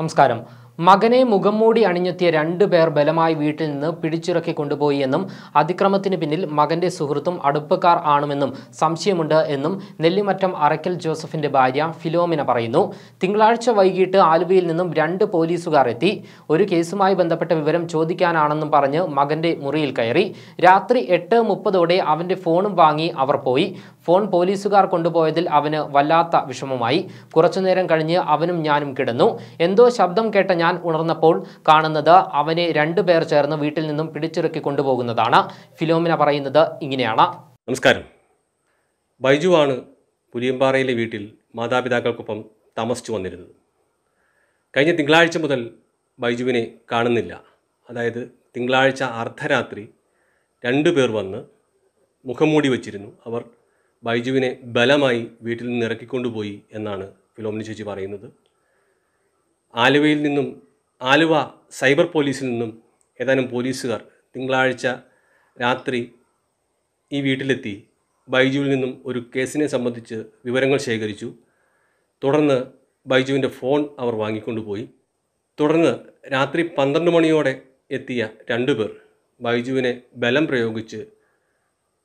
നമസ്കാരം മകനെ മുഖം മൂടി അണിഞ്ഞെത്തിയ രണ്ടു പേർ ബലമായി വീട്ടിൽ നിന്ന് പിടിച്ചിറക്കി കൊണ്ടുപോയി എന്നും അതിക്രമത്തിന് പിന്നിൽ മകന്റെ സുഹൃത്തും അടുപ്പക്കാർ ആണുമെന്നും സംശയമുണ്ട് എന്നും നെല്ലിമറ്റം അറക്കൽ ജോസഫിന്റെ ഭാര്യ ഫിലോമിന പറയുന്നു തിങ്കളാഴ്ച വൈകിട്ട് ആലുവയിൽ നിന്നും രണ്ട് പോലീസുകാർ എത്തി ഒരു കേസുമായി ബന്ധപ്പെട്ട വിവരം ചോദിക്കാനാണെന്നും പറഞ്ഞ് മകന്റെ മുറിയിൽ കയറി രാത്രി എട്ട് മുപ്പതോടെ അവന്റെ ഫോണും വാങ്ങി അവർ പോയി ഫോൺ പോലീസുകാർ കൊണ്ടുപോയതിൽ അവന് വല്ലാത്ത വിഷമമായി കുറച്ചുനേരം കഴിഞ്ഞ് അവനും ഞാനും കിടന്നു എന്തോ ശബ്ദം കേട്ട ഞാൻ ഉണർന്നപ്പോൾ കാണുന്നത് അവനെ രണ്ടുപേർ ചേർന്ന് വീട്ടിൽ നിന്നും പിടിച്ചിറക്കി കൊണ്ടുപോകുന്നതാണ് ഫിലോമിന പറയുന്നത് ഇങ്ങനെയാണ് നമസ്കാരം ബൈജുവാണ് പുലിയമ്പാറയിലെ വീട്ടിൽ മാതാപിതാക്കൾക്കൊപ്പം താമസിച്ചു വന്നിരുന്നത് കഴിഞ്ഞ തിങ്കളാഴ്ച മുതൽ ബൈജുവിനെ കാണുന്നില്ല അതായത് തിങ്കളാഴ്ച അർദ്ധരാത്രി രണ്ടുപേർ പേർ വന്ന് മുഖംമൂടി വച്ചിരുന്നു അവർ ബൈജുവിനെ ബലമായി വീട്ടിൽ നിന്ന് ഇറക്കിക്കൊണ്ടുപോയി എന്നാണ് ഫിലോമിനി ചേച്ചി പറയുന്നത് ആലുവയിൽ നിന്നും ആലുവ സൈബർ പോലീസിൽ നിന്നും ഏതാനും പോലീസുകാർ തിങ്കളാഴ്ച രാത്രി ഈ വീട്ടിലെത്തി ബൈജുവിൽ നിന്നും ഒരു കേസിനെ സംബന്ധിച്ച് വിവരങ്ങൾ ശേഖരിച്ചു തുടർന്ന് ബൈജുവിൻ്റെ ഫോൺ അവർ വാങ്ങിക്കൊണ്ടുപോയി തുടർന്ന് രാത്രി പന്ത്രണ്ട് മണിയോടെ എത്തിയ രണ്ടുപേർ ബൈജുവിനെ ബലം പ്രയോഗിച്ച്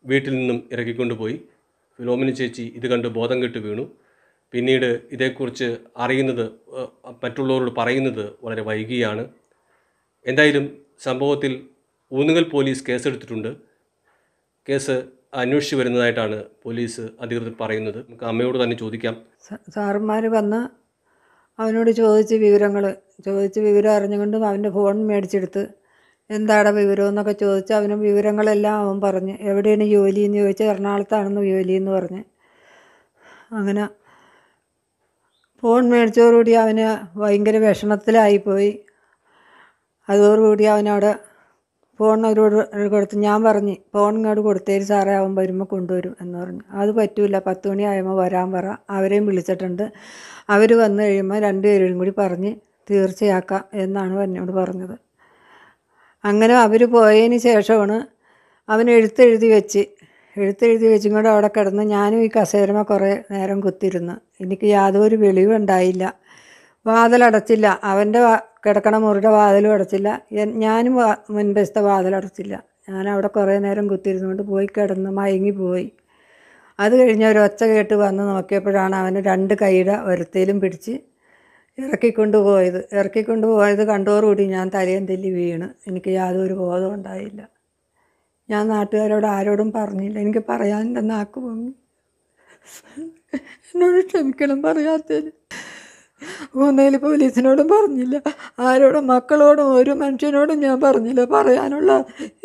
വീട്ടിൽ നിന്നും ഇറക്കിക്കൊണ്ടുപോയി ഫിലോമിന് ചേച്ചി ഇത് കണ്ട് ബോധം കെട്ട് വീണു പിന്നീട് ഇതേക്കുറിച്ച് അറിയുന്നത് മറ്റുള്ളവരോട് പറയുന്നത് വളരെ വൈകിയാണ് എന്തായാലും സംഭവത്തിൽ ഊന്നുകൽ പോലീസ് കേസെടുത്തിട്ടുണ്ട് കേസ് അന്വേഷിച്ചു വരുന്നതായിട്ടാണ് പോലീസ് അധികൃതർ പറയുന്നത് നമുക്ക് അമ്മയോട് തന്നെ ചോദിക്കാം സാറുമാർ വന്ന് അവനോട് ചോദിച്ച് വിവരങ്ങൾ ചോദിച്ച് വിവരം അറിഞ്ഞുകൊണ്ടും അവൻ്റെ ഫോൺ മേടിച്ചെടുത്ത് എന്താടാ വിവരം എന്നൊക്കെ ചോദിച്ച് അവന് വിവരങ്ങളെല്ലാം അവൻ പറഞ്ഞ് എവിടെയാണ് ജോലി എന്ന് ചോദിച്ചാൽ എറണാകുളത്താണെന്ന് ജോലി എന്ന് പറഞ്ഞ് അങ്ങനെ ഫോൺ മേടിച്ചതോടുകൂടി അവന് ഭയങ്കര വിഷമത്തിലായിപ്പോയി അതോടുകൂടി അവനവിടെ ഫോൺ അവരോട് കൊടുത്ത് ഞാൻ പറഞ്ഞു ഫോൺ ഇങ്ങോട്ട് കൊടുത്തേര് സാറേ അവൻ വരുമ്പോൾ കൊണ്ടുവരും എന്ന് പറഞ്ഞു അത് പറ്റൂല പത്ത് മണി ആയപ്പോൾ വരാൻ പറ അവരെയും വിളിച്ചിട്ടുണ്ട് അവർ വന്നു കഴിയുമ്പോൾ രണ്ടുപേരും കൂടി പറഞ്ഞ് തീർച്ചയാക്കാം എന്നാണ് എന്നോട് പറഞ്ഞത് അങ്ങനെ അവർ പോയതിന് ശേഷമാണ് അവൻ എഴുത്തെഴുതി വെച്ച് എഴുത്തെഴുതി വെച്ചും കൂടെ അവിടെ കിടന്ന് ഞാനും ഈ കസേരമ കുറേ നേരം കുത്തിരുന്നു എനിക്ക് യാതൊരു വെളിവും ഉണ്ടായില്ല വാതിലടച്ചില്ല അവൻ്റെ കിടക്കണ മുറിയുടെ വാതിലും അടച്ചില്ല ഞാനും മുൻപേസ്ഥ വാതിലടച്ചില്ല ഞാൻ അവിടെ കുറേ നേരം കുത്തിയിരുന്നുകൊണ്ട് പോയി കിടന്ന് മയങ്ങിപ്പോയി അത് കഴിഞ്ഞ് ഒരു ഒച്ച കേട്ട് വന്ന് നോക്കിയപ്പോഴാണ് അവന് രണ്ട് കൈയുടെ ഒരുത്തയിലും പിടിച്ച് ഇറക്കിക്കൊണ്ടുപോയത് ഇറക്കിക്കൊണ്ടുപോയത് കണ്ടോറുകൂടി ഞാൻ തലയും തെല്ലി വീണ് എനിക്ക് യാതൊരു ബോധം ഉണ്ടായില്ല ഞാൻ നാട്ടുകാരോട് ആരോടും പറഞ്ഞില്ല എനിക്ക് പറയാൻ നാക്ക് പൊങ്ങി എന്നോട് ക്ഷമിക്കണം പറയാത്തതിന് ഒന്നേൽ പോലീസിനോടും പറഞ്ഞില്ല ആരോടും മക്കളോടും ഒരു മനുഷ്യനോടും ഞാൻ പറഞ്ഞില്ല പറയാനുള്ള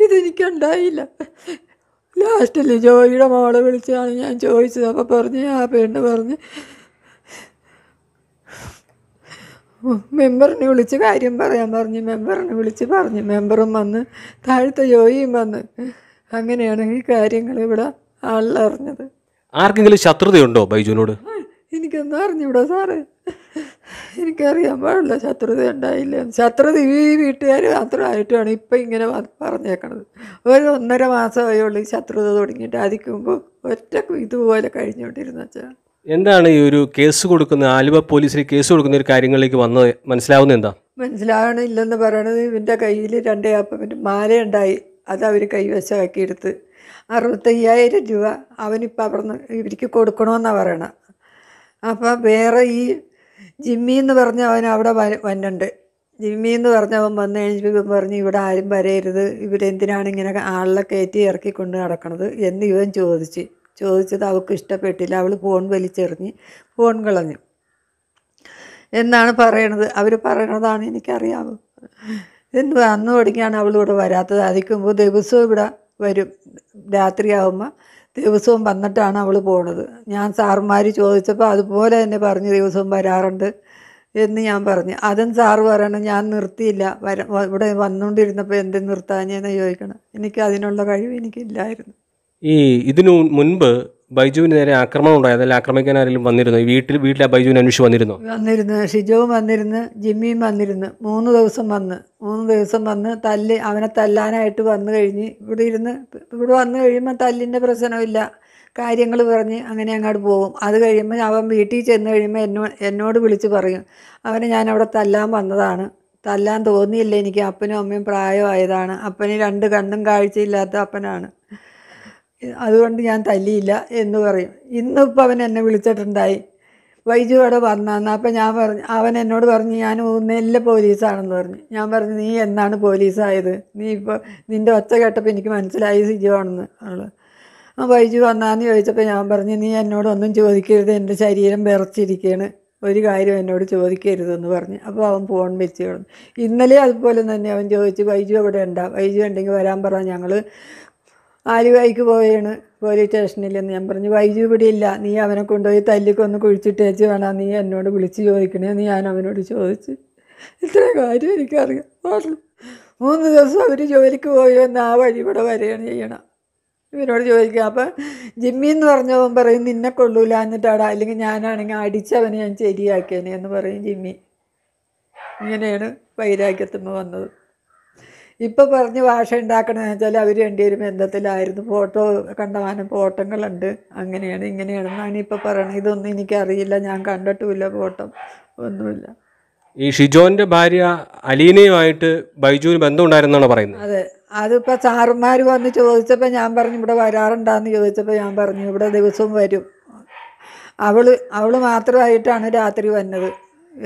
ഇതെനിക്കുണ്ടായില്ല ലാസ്റ്റിൽ ജോയിയുടെ മോളെ വിളിച്ചാണ് ഞാൻ ചോദിച്ചത് അപ്പോൾ പറഞ്ഞ് ആ പെണ്ണ് പറഞ്ഞ് മെമ്പറിനെ വിളിച്ച് കാര്യം പറയാൻ പറഞ്ഞു മെമ്പറിനെ വിളിച്ച് പറഞ്ഞു മെമ്പറും വന്ന് താഴത്തെ ജോയിയും വന്ന് അങ്ങനെയാണ് ഈ കാര്യങ്ങൾ ഇവിടെ ആളിലറിഞ്ഞത് ആർക്കെങ്കിലും ശത്രുതയുണ്ടോ ബൈജുനോട് എനിക്കൊന്നും അറിഞ്ഞൂടാ സാറ് എനിക്കറിയാൻ പാടില്ല ശത്രുത ഉണ്ടായില്ല ശത്രുത ഈ വീട്ടുകാർ മാത്രമായിട്ടാണ് ഇപ്പം ഇങ്ങനെ പറഞ്ഞേക്കണത് ഒരു ഒന്നര മാസമായുള്ളൂ ഈ ശത്രുത തുടങ്ങിയിട്ട് അതിക്കുമ്പോൾ ഒറ്റ ഇതുപോലെ കഴിഞ്ഞുകൊണ്ടിരുന്ന വെച്ചാൽ എന്താണ് ഈ ഒരു കേസ് കൊടുക്കുന്ന ആലുവ പോലീസിൽ കേസ് കൊടുക്കുന്ന ഒരു കാര്യങ്ങളിലേക്ക് വന്നത് മനസ്സിലാവുന്ന എന്താ മനസ്സിലാവണില്ലെന്ന് പറയണത് ഇവൻ്റെ കയ്യിൽ രണ്ട് അപ്പം മാലയുണ്ടായി അത് അവർ കൈവശമാക്കിയെടുത്ത് അറുപത്തയ്യായിരം രൂപ അവനിപ്പോൾ അവിടുന്ന് ഇവർക്ക് കൊടുക്കണമെന്നാണ് പറയണം അപ്പം വേറെ ഈ ജിമ്മി എന്ന് പറഞ്ഞ അവൻ അവിടെ വന്നുണ്ട് ജിമ്മി എന്ന് അവൻ വന്നു കഴിഞ്ഞപ്പം പറഞ്ഞു ഇവിടെ ആരും വരരുത് ഇവരെന്തിനാണ് ഇങ്ങനെ ആളിലെ കയറ്റി ഇറക്കി കൊണ്ട് നടക്കണത് എന്ന് ഇവൻ ചോദിച്ചു ചോദിച്ചത് അവൾക്ക് ഇഷ്ടപ്പെട്ടില്ല അവൾ ഫോൺ വലിച്ചെറിഞ്ഞ് ഫോൺ കളഞ്ഞു എന്നാണ് പറയണത് അവർ പറയണതാണ് എനിക്കറിയാമോ എന്ത് അന്ന് തുടങ്ങിയാണ് അവളിവിടെ വരാത്തത് അതിക്കുമ്പോൾ ദിവസവും ഇവിടെ വരും രാത്രിയാവുമ്പോൾ ദിവസവും വന്നിട്ടാണ് അവൾ പോണത് ഞാൻ സാറുമാർ ചോദിച്ചപ്പോൾ അതുപോലെ തന്നെ പറഞ്ഞു ദിവസവും വരാറുണ്ട് എന്ന് ഞാൻ പറഞ്ഞു അതും സാറ് പറയണം ഞാൻ നിർത്തിയില്ല വര ഇവിടെ വന്നുകൊണ്ടിരുന്നപ്പോൾ എന്ത് നിർത്താഞ്ഞെന്ന് ചോദിക്കണം എനിക്ക് അതിനുള്ള കഴിവ് എനിക്കില്ലായിരുന്നു ഈ ഇതിനു മുൻപ് ബൈജുവിന് നേരെ ആക്രമണം ഉണ്ടായത് അല്ല ആക്രമിക്കാൻ ആരെങ്കിലും വന്നിരുന്നു ഈ വീട്ടിൽ വീട്ടിൽ ആ ബൈജുവിനെ അന്വേഷിച്ച് വന്നിരുന്നു വന്നിരുന്നു ഷിജോവും വന്നിരുന്നു ജിമ്മിയും വന്നിരുന്നു മൂന്ന് ദിവസം വന്ന് മൂന്ന് ദിവസം വന്ന് തല്ല് അവനെ തല്ലാനായിട്ട് വന്നു കഴിഞ്ഞ് ഇവിടെ ഇരുന്ന് ഇവിടെ വന്നു കഴിയുമ്പോൾ തല്ലിൻ്റെ പ്രശ്നമില്ല കാര്യങ്ങൾ പറഞ്ഞ് അങ്ങനെ അങ്ങോട്ട് പോകും അത് കഴിയുമ്പോൾ അവൻ വീട്ടിൽ ചെന്ന് കഴിയുമ്പോൾ എന്നോ എന്നോട് വിളിച്ച് പറയും അവനെ ഞാൻ അവിടെ തല്ലാൻ വന്നതാണ് തല്ലാൻ തോന്നിയില്ല എനിക്ക് അപ്പനും അമ്മയും പ്രായമായതാണ് അപ്പന് രണ്ട് കണ്ണും കാഴ്ചയില്ലാത്ത അപ്പനാണ് അതുകൊണ്ട് ഞാൻ തല്ലിയില്ല എന്ന് പറയും ഇന്നിപ്പോൾ അവൻ എന്നെ വിളിച്ചിട്ടുണ്ടായി വൈജു അവിടെ വന്നാന്ന് അപ്പം ഞാൻ പറഞ്ഞു അവൻ എന്നോട് പറഞ്ഞു ഞാൻ ഊന്നല്ല പോലീസാണെന്ന് പറഞ്ഞു ഞാൻ പറഞ്ഞു നീ എന്നാണ് പോലീസായത് നീ ഇപ്പോൾ നിൻ്റെ ഒച്ച കേട്ടപ്പോൾ എനിക്ക് മനസ്സിലായി സിജുവാണെന്ന് ആള് ആ വൈജു വന്നാന്ന് ചോദിച്ചപ്പോൾ ഞാൻ പറഞ്ഞു നീ എന്നോടൊന്നും ചോദിക്കരുത് എൻ്റെ ശരീരം വിറച്ചിരിക്കുകയാണ് ഒരു കാര്യം എന്നോട് ചോദിക്കരുതെന്ന് പറഞ്ഞു അപ്പോൾ അവൻ ഫോൺ വെച്ച് കിടന്നു ഇന്നലെ അതുപോലെ തന്നെ അവൻ ചോദിച്ചു വൈജു അവിടെ ഉണ്ടാ വൈജു ഉണ്ടെങ്കിൽ വരാൻ പറഞ്ഞാൽ ഞങ്ങൾ ആലുവായിക്ക് പോവുകയാണ് പോലീസ് സ്റ്റേഷനിലെന്ന് ഞാൻ പറഞ്ഞു വൈദ്യു ഇല്ല നീ അവനെ കൊണ്ടുപോയി തല്ലിക്കൊന്ന് കുഴിച്ചിട്ടേച്ച് വേണം നീ എന്നോട് വിളിച്ച് ചോദിക്കണേന്ന് ഞാൻ അവനോട് ചോദിച്ച് ഇത്ര കാര്യം എനിക്കറിയാം മൂന്ന് ദിവസം അവർ ജോലിക്ക് പോയോ എന്ന് ആ വഴി ഇവിടെ വരികയാണ് ചെയ്യണം ഇവരോട് ചോദിക്കുക അപ്പം ജിമ്മി എന്ന് പറഞ്ഞവൻ പറയും നിന്നെ കൊള്ളൂല എന്നിട്ടാടാ അല്ലെങ്കിൽ ഞാനാണെങ്കിൽ അടിച്ചവനെ ഞാൻ ശരിയാക്കിയനെ എന്ന് പറയും ജിമ്മി ഇങ്ങനെയാണ് വൈരാഗ്യത്തുമ്പോൾ വന്നത് ഇപ്പോൾ പറഞ്ഞ് ഭാഷ ഉണ്ടാക്കണമെന്ന് വെച്ചാൽ അവർ പേരും ബന്ധത്തിലായിരുന്നു ഫോട്ടോ കണ്ടവാനും ഫോട്ടോകളുണ്ട് അങ്ങനെയാണ് ഇങ്ങനെയാണെന്നാണ് ഇപ്പോൾ പറയണത് ഇതൊന്നും എനിക്കറിയില്ല ഞാൻ കണ്ടിട്ടുമില്ല ഫോട്ടോ ഒന്നുമില്ല ഈ ഷിജോന്റെ ഭാര്യ അലീനയുമായിട്ട് ബൈജുവിന് ബന്ധമുണ്ടായിരുന്നാണ് പറയുന്നത് അതെ അതിപ്പോൾ സാറുമാർ വന്ന് ചോദിച്ചപ്പോൾ ഞാൻ പറഞ്ഞു ഇവിടെ വരാറുണ്ടാന്ന് ചോദിച്ചപ്പോൾ ഞാൻ പറഞ്ഞു ഇവിടെ ദിവസവും വരും അവള് അവള് മാത്രമായിട്ടാണ് രാത്രി വന്നത്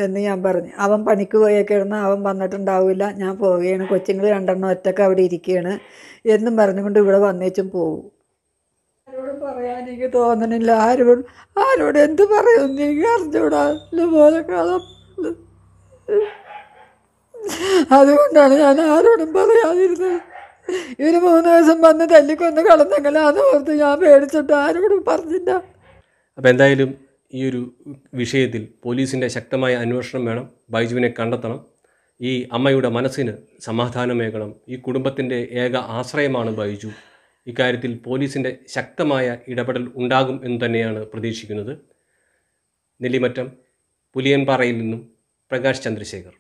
എന്ന് ഞാൻ പറഞ്ഞു അവൻ പണിക്ക് പോയേക്കിരുന്ന് അവൻ വന്നിട്ടുണ്ടാവില്ല ഞാൻ പോവുകയാണ് കൊച്ചുങ്ങൾ രണ്ടെണ്ണം ഒറ്റക്ക് അവിടെ ഇരിക്കുകയാണ് എന്നും പറഞ്ഞുകൊണ്ട് ഇവിടെ വന്നേച്ചും പോകും ആരോടും പറയാൻ എനിക്ക് തോന്നണില്ല ആരോട് ആരോട് എന്ത് പറയുമെന്ന് എനിക്ക് അറിഞ്ഞൂടാ ബോധക്കാലം അതുകൊണ്ടാണ് ഞാൻ ആരോടും പറയാതിരുന്നത് ഇവര് മൂന്ന് ദിവസം വന്ന് തല്ലിക്കൊന്ന് കളഞ്ഞെങ്കിലും അത് ഓർത്ത് ഞാൻ പേടിച്ചിട്ട് ആരോടും പറഞ്ഞില്ല അപ്പം എന്തായാലും ഈ ഒരു വിഷയത്തിൽ പോലീസിൻ്റെ ശക്തമായ അന്വേഷണം വേണം ബൈജുവിനെ കണ്ടെത്തണം ഈ അമ്മയുടെ മനസ്സിന് സമാധാനമേകണം ഈ കുടുംബത്തിൻ്റെ ഏക ആശ്രയമാണ് ബൈജു ഇക്കാര്യത്തിൽ പോലീസിൻ്റെ ശക്തമായ ഇടപെടൽ ഉണ്ടാകും എന്ന് തന്നെയാണ് പ്രതീക്ഷിക്കുന്നത് നെല്ലിമറ്റം പുലിയൻപാറയിൽ നിന്നും പ്രകാശ് ചന്ദ്രശേഖർ